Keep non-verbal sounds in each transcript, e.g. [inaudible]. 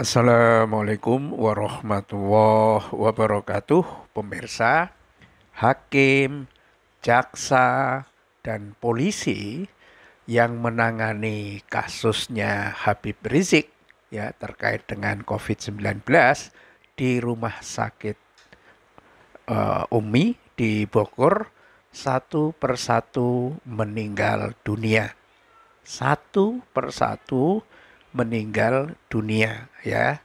Assalamualaikum warahmatullahi wabarakatuh, pemirsa. Hakim, jaksa, dan polisi yang menangani kasusnya Habib Rizik ya terkait dengan COVID-19 di rumah sakit uh, Umi di Bogor satu persatu meninggal dunia. Satu persatu meninggal dunia ya.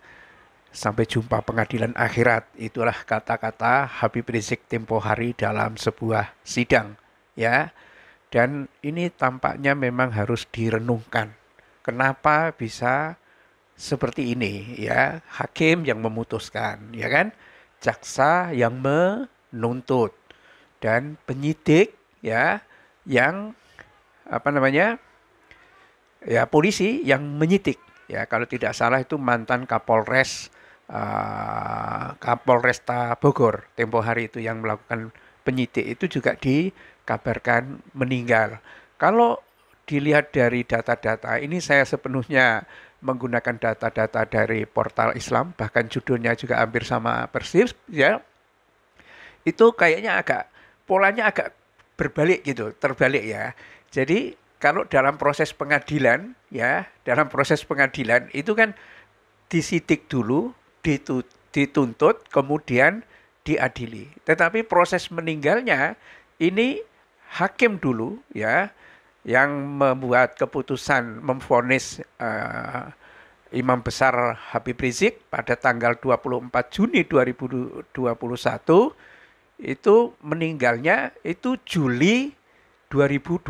Sampai jumpa pengadilan akhirat. Itulah kata-kata Habib Rizik tempo hari dalam sebuah sidang ya. Dan ini tampaknya memang harus direnungkan. Kenapa bisa seperti ini ya? Hakim yang memutuskan, ya kan? Jaksa yang menuntut dan penyidik ya yang apa namanya? ya polisi yang menyitik ya kalau tidak salah itu mantan Kapolres uh, Kapolresta Bogor tempo hari itu yang melakukan penyidik itu juga dikabarkan meninggal. Kalau dilihat dari data-data ini saya sepenuhnya menggunakan data-data dari portal Islam bahkan judulnya juga hampir sama persis ya. Itu kayaknya agak polanya agak berbalik gitu, terbalik ya. Jadi kalau dalam proses pengadilan ya dalam proses pengadilan itu kan disidik dulu dituntut kemudian diadili tetapi proses meninggalnya ini hakim dulu ya yang membuat keputusan memfonis uh, Imam Besar Habib Rizik pada tanggal 24 Juni 2021 itu meninggalnya itu Juli 2021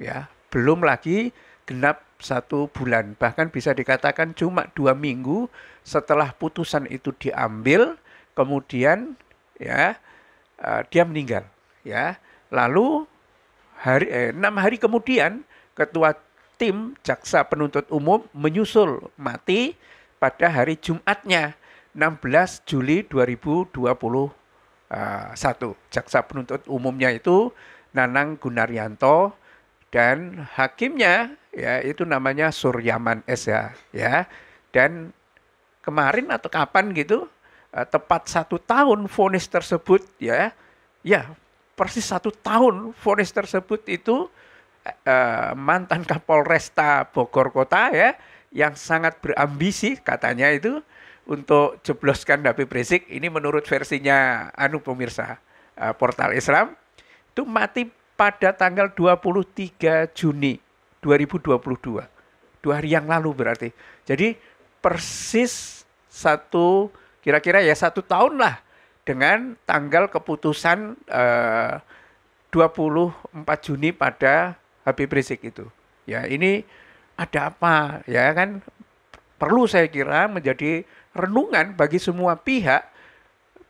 ya belum lagi genap satu bulan bahkan bisa dikatakan cuma dua minggu setelah putusan itu diambil kemudian ya uh, dia meninggal ya lalu hari eh, enam hari kemudian ketua tim jaksa penuntut umum menyusul mati pada hari Jumatnya 16 Juli 2021 e, satu jaksa penuntut umumnya itu Nanang Gunaryanto dan hakimnya ya itu namanya Suryaman S ya ya dan kemarin atau kapan gitu eh, tepat satu tahun vonis tersebut ya ya persis satu tahun vonis tersebut itu eh, mantan Kapolresta Bogor Kota ya yang sangat berambisi katanya itu untuk jebloskan Habib Rizik ini menurut versinya anu pemirsa eh, portal Islam itu mati pada tanggal 23 Juni 2022. Dua hari yang lalu berarti. Jadi persis satu, kira-kira ya satu tahun lah dengan tanggal keputusan eh, 24 Juni pada Habib Rizik itu. Ya ini ada apa ya kan perlu saya kira menjadi renungan bagi semua pihak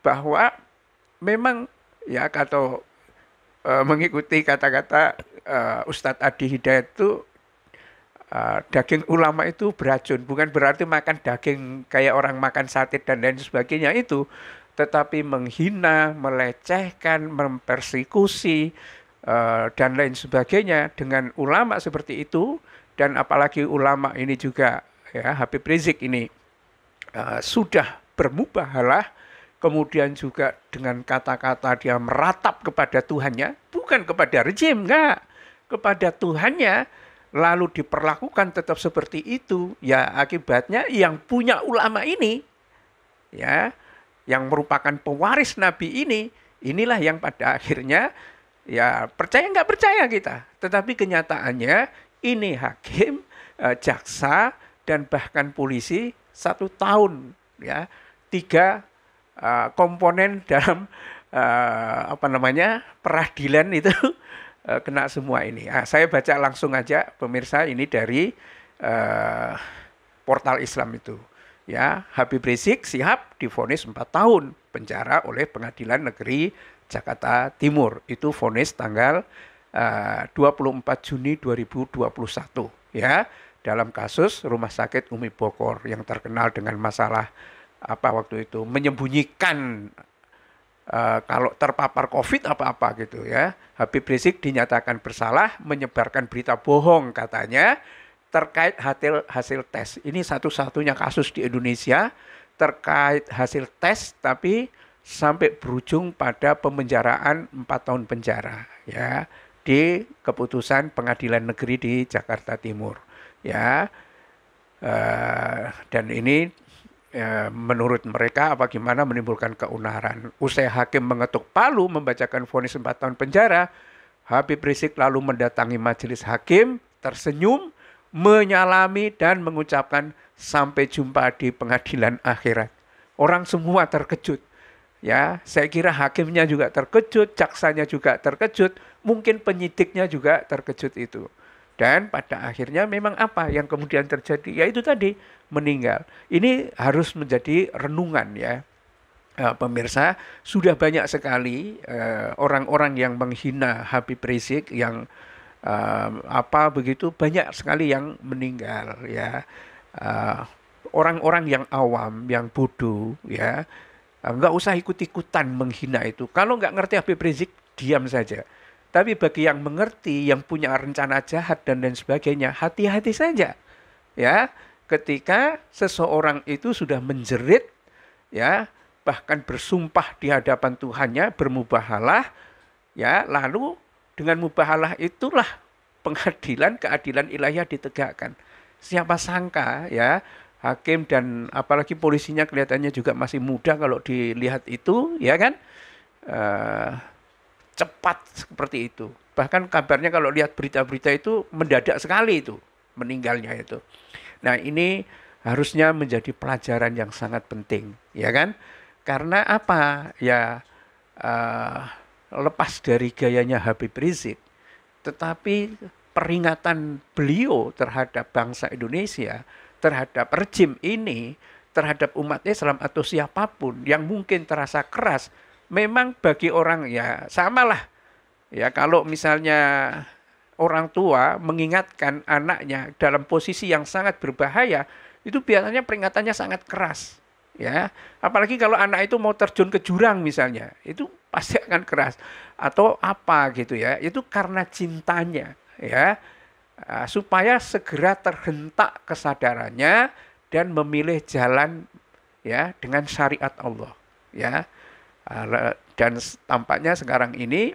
bahwa memang ya atau Eh, mengikuti kata-kata uh, Ustadz Adi Hidayat itu uh, daging ulama itu beracun. Bukan berarti makan daging kayak orang makan sate dan lain sebagainya itu, tetapi menghina, melecehkan, mempersekusi uh, dan lain sebagainya dengan ulama seperti itu dan apalagi ulama ini juga ya Habib Rizik ini uh, sudah bermubahalah kemudian juga dengan kata-kata dia meratap kepada Tuhannya, bukan kepada rejim, enggak. Kepada Tuhannya, lalu diperlakukan tetap seperti itu, ya akibatnya yang punya ulama ini, ya, yang merupakan pewaris Nabi ini, inilah yang pada akhirnya, ya percaya nggak percaya kita. Tetapi kenyataannya, ini hakim, eh, jaksa, dan bahkan polisi satu tahun, ya, tiga Eh, komponen [laughs] dalam uh, apa namanya peradilan itu uh, [laughs] kena semua ini. Nah, saya baca langsung aja pemirsa ini dari uh, portal Islam itu. Ya, Habib Rizik siap difonis 4 tahun penjara oleh Pengadilan Negeri Jakarta Timur. Itu vonis tanggal uh, 24 Juni 2021 ya dalam kasus Rumah Sakit Umi Bogor yang terkenal dengan masalah apa waktu itu menyembunyikan uh, kalau terpapar COVID apa-apa gitu ya. Habib Rizik dinyatakan bersalah menyebarkan berita bohong katanya terkait hasil hasil tes. Ini satu-satunya kasus di Indonesia terkait hasil tes tapi sampai berujung pada pemenjaraan 4 tahun penjara ya di keputusan Pengadilan Negeri di Jakarta Timur ya. Uh, dan ini ya, menurut mereka apa gimana menimbulkan keunaran. Usai hakim mengetuk palu membacakan vonis 4 tahun penjara, Habib Rizik lalu mendatangi majelis hakim, tersenyum, menyalami dan mengucapkan sampai jumpa di pengadilan akhirat. Orang semua terkejut. Ya, saya kira hakimnya juga terkejut, jaksanya juga terkejut, mungkin penyidiknya juga terkejut itu. Dan pada akhirnya memang apa yang kemudian terjadi? Yaitu tadi meninggal. Ini harus menjadi renungan ya. Eh, pemirsa, sudah banyak sekali eh, orang-orang yang menghina Habib Rizik yang eh, apa begitu banyak sekali yang meninggal ya. Orang-orang yang awam, yang bodoh ya. nggak usah ikut-ikutan menghina itu. Kalau nggak ngerti Habib Rizik, diam saja tapi bagi yang mengerti, yang punya rencana jahat dan lain sebagainya, hati-hati saja. Ya, ketika seseorang itu sudah menjerit ya, bahkan bersumpah di hadapan Tuhannya bermubahalah ya, lalu dengan mubahalah itulah pengadilan keadilan ilahiyah ditegakkan. Siapa sangka ya hakim dan apalagi polisinya kelihatannya juga masih muda kalau dilihat itu ya kan. Uh, cepat seperti itu. Bahkan kabarnya kalau lihat berita-berita itu mendadak sekali itu meninggalnya itu. Nah, ini harusnya menjadi pelajaran yang sangat penting, ya kan? Karena apa? Ya uh, lepas dari gayanya Habib Rizik, tetapi peringatan beliau terhadap bangsa Indonesia, terhadap rejim ini, terhadap umat Islam atau siapapun yang mungkin terasa keras memang bagi orang ya samalah ya kalau misalnya orang tua mengingatkan anaknya dalam posisi yang sangat berbahaya itu biasanya peringatannya sangat keras ya apalagi kalau anak itu mau terjun ke jurang misalnya itu pasti akan keras atau apa gitu ya itu karena cintanya ya ah, supaya segera terhentak kesadarannya dan memilih jalan ya dengan syariat Allah ya Ah, dan tampaknya sekarang ini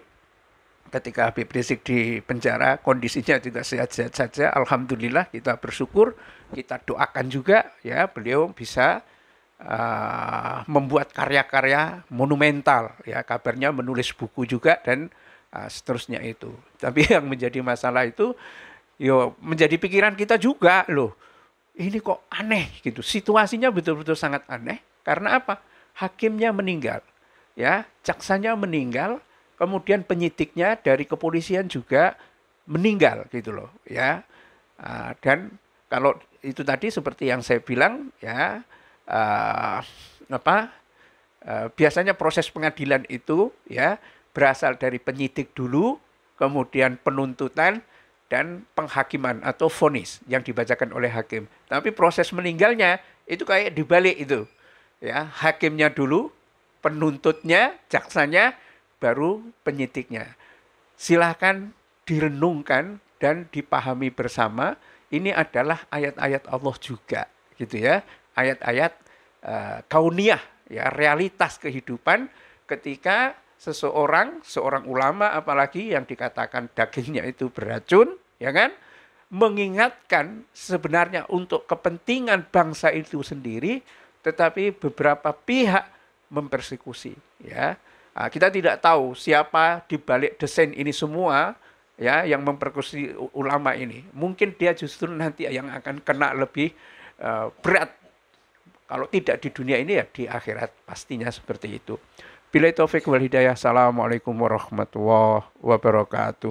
ketika Habib Rizik di penjara kondisinya juga sehat-sehat saja alhamdulillah kita bersyukur kita doakan juga ya beliau bisa uh, membuat karya-karya monumental ya kabarnya menulis buku juga dan uh, seterusnya itu tapi yang menjadi masalah itu yo menjadi pikiran kita juga loh ini kok aneh gitu situasinya betul-betul sangat aneh karena apa hakimnya meninggal ya jaksanya meninggal kemudian penyidiknya dari kepolisian juga meninggal gitu loh ya ah, dan kalau itu tadi seperti yang saya bilang ya ah, apa ah, biasanya proses pengadilan itu ya berasal dari penyidik dulu kemudian penuntutan dan penghakiman atau vonis yang dibacakan oleh hakim. Tapi proses meninggalnya itu kayak dibalik itu. Ya, hakimnya dulu, penuntutnya, jaksanya, baru penyidiknya. Silahkan direnungkan dan dipahami bersama. Ini adalah ayat-ayat Allah juga, gitu ya. Ayat-ayat uh, kauniyah, ya realitas kehidupan ketika seseorang, seorang ulama apalagi yang dikatakan dagingnya itu beracun, ya kan? mengingatkan sebenarnya untuk kepentingan bangsa itu sendiri, tetapi beberapa pihak mempersekusi ya nah, kita tidak tahu siapa di balik desain ini semua ya yang mempersekusi ulama ini mungkin dia justru nanti yang akan kena lebih uh, berat kalau tidak di dunia ini ya di akhirat pastinya seperti itu. Bila taufik wal hidayah. Assalamualaikum warahmatullahi wabarakatuh.